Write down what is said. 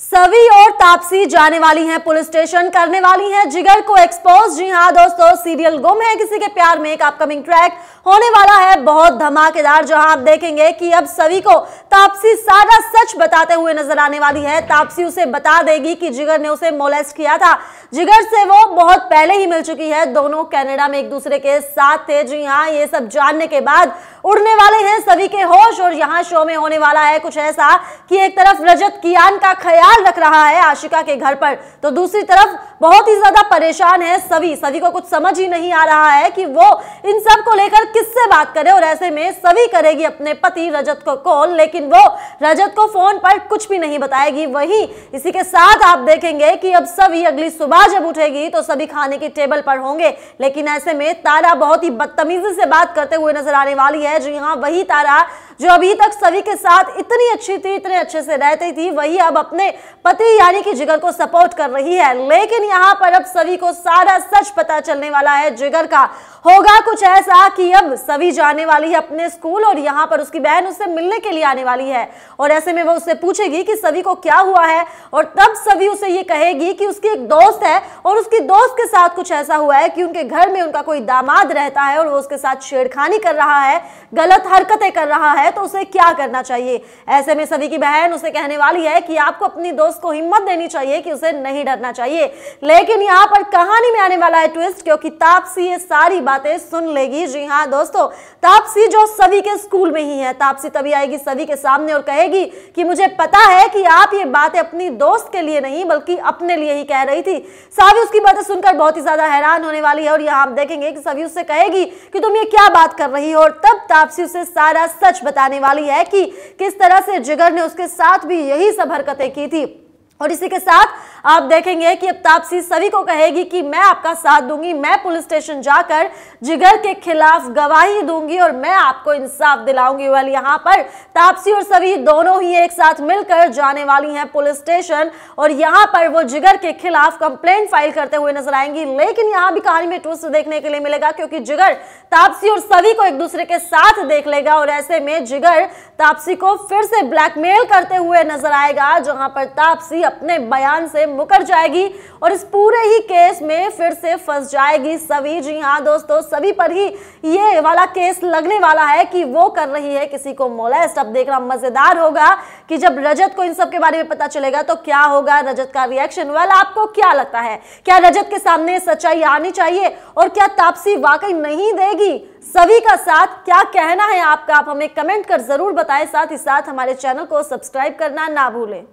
सभी और तापसी जाने वाली हैं पुलिस स्टेशन करने वाली हैं जिगर को एक्सपोज जी हाँ दोस्तों सीरियल गुम है किसी के प्यार में एक अपकमिंग ट्रैक होने वाला है बहुत धमाकेदार जहां आप देखेंगे कि अब सभी को तापसी सारा सच बताते हुए नजर आने वाली है तापसी उसे बता देगी कि जिगर ने उसे मोलेस्ट किया था जिगर से वो बहुत पहले ही मिल चुकी है दोनों कनाडा में एक दूसरे के साथ थे जी हाँ ये सब जानने के बाद उड़ने वाले हैं सभी के होश और यहाँ शो में होने वाला है कुछ ऐसा कि एक तरफ रजत कियान का ख्याल रख रहा है आशिका के घर पर तो दूसरी तरफ बहुत ही ज्यादा परेशान है सभी सभी को कुछ समझ ही नहीं आ रहा है कि वो इन सब को लेकर किससे बात करे और ऐसे में सभी करेगी अपने पति रजत को कॉल लेकिन वो रजत को फोन पर कुछ भी नहीं बताएगी वही इसी के साथ आप देखेंगे कि अब सभी अगली सुबह सुबह जब उठेगी तो सभी खाने के टेबल पर होंगे लेकिन ऐसे में तारा बहुत ही बदतमीजी से बात करते हुए नजर आने वाली है जी हाँ वही तारा जो अभी तक सभी के साथ इतनी अच्छी थी इतने अच्छे से रहती थी वही अब अपने पति यानी कि जिगर को सपोर्ट कर रही है लेकिन यहाँ पर अब सभी को सारा सच पता चलने वाला है जिगर का होगा कुछ ऐसा कि अब सभी जाने वाली है अपने स्कूल और यहाँ पर उसकी बहन उससे मिलने के लिए आने वाली है और ऐसे में वो उससे पूछेगी कि सभी को क्या हुआ है और तब सभी उसे ये कहेगी कि उसकी एक दोस्त है और उसकी दोस्त के साथ कुछ ऐसा हुआ है कि उनके घर में उनका कोई दामाद रहता है और वो उसके साथ छेड़खानी कर रहा है गलत हरकतें कर रहा है तो उसे क्या करना चाहिए ऐसे में सभी की बहन उसे कहने वाली है कि आपको अपनी दोस्त को हिम्मत देनी चाहिए कि उसे नहीं डरना चाहिए लेकिन यहाँ पर कहानी में आने वाला है ट्विस्ट क्योंकि तापसी ये सारी बातें सुन लेगी जी हाँ दोस्तों तापसी जो सभी के स्कूल में ही है तापसी तभी आएगी सभी के सामने और कहेगी कि मुझे पता है कि आप ये बातें अपनी दोस्त के लिए नहीं बल्कि अपने लिए ही कह रही थी सावी उसकी बातें सुनकर बहुत ही ज्यादा हैरान होने वाली है और यहाँ आप देखेंगे कि सभी उससे कहेगी कि तुम ये क्या बात कर रही हो और तब तापसी उसे सारा सच बताने वाली है कि किस तरह से जिगर ने उसके साथ भी यही सब हरकतें की थी और इसी के साथ आप देखेंगे कि अब तापसी सभी को कहेगी कि मैं आपका साथ दूंगी मैं पुलिस स्टेशन जाकर जिगर के खिलाफ गवाही दूंगी और मैं आपको इंसाफ दिलाऊंगी वाल यहां पर तापसी और सभी दोनों ही एक साथ मिलकर जाने वाली हैं पुलिस स्टेशन और यहां पर वो जिगर के खिलाफ कंप्लेन फाइल करते हुए नजर आएंगी लेकिन यहाँ भी कहानी में ट्विस्ट देखने के लिए मिलेगा क्योंकि जिगर तापसी और सभी को एक दूसरे के साथ देख लेगा और ऐसे में जिगर तापसी को फिर से ब्लैकमेल करते हुए नजर आएगा जहां पर तापसी अपने बयान से मुकर जाएगी और इस पूरे ही केस में फिर से फंस जाएगी सभी जी हाँ दोस्तों सभी पर ही ये वाला केस लगने वाला है कि वो कर रही है किसी को मोलेस्ट अब देखना मजेदार होगा कि जब रजत को इन सब के बारे में पता चलेगा तो क्या होगा रजत का रिएक्शन वाल आपको क्या लगता है क्या रजत के सामने सच्चाई आनी चाहिए और क्या तापसी वाकई नहीं देगी सभी का साथ क्या कहना है आपका आप हमें कमेंट कर जरूर बताएं साथ ही साथ हमारे चैनल को सब्सक्राइब करना ना भूलें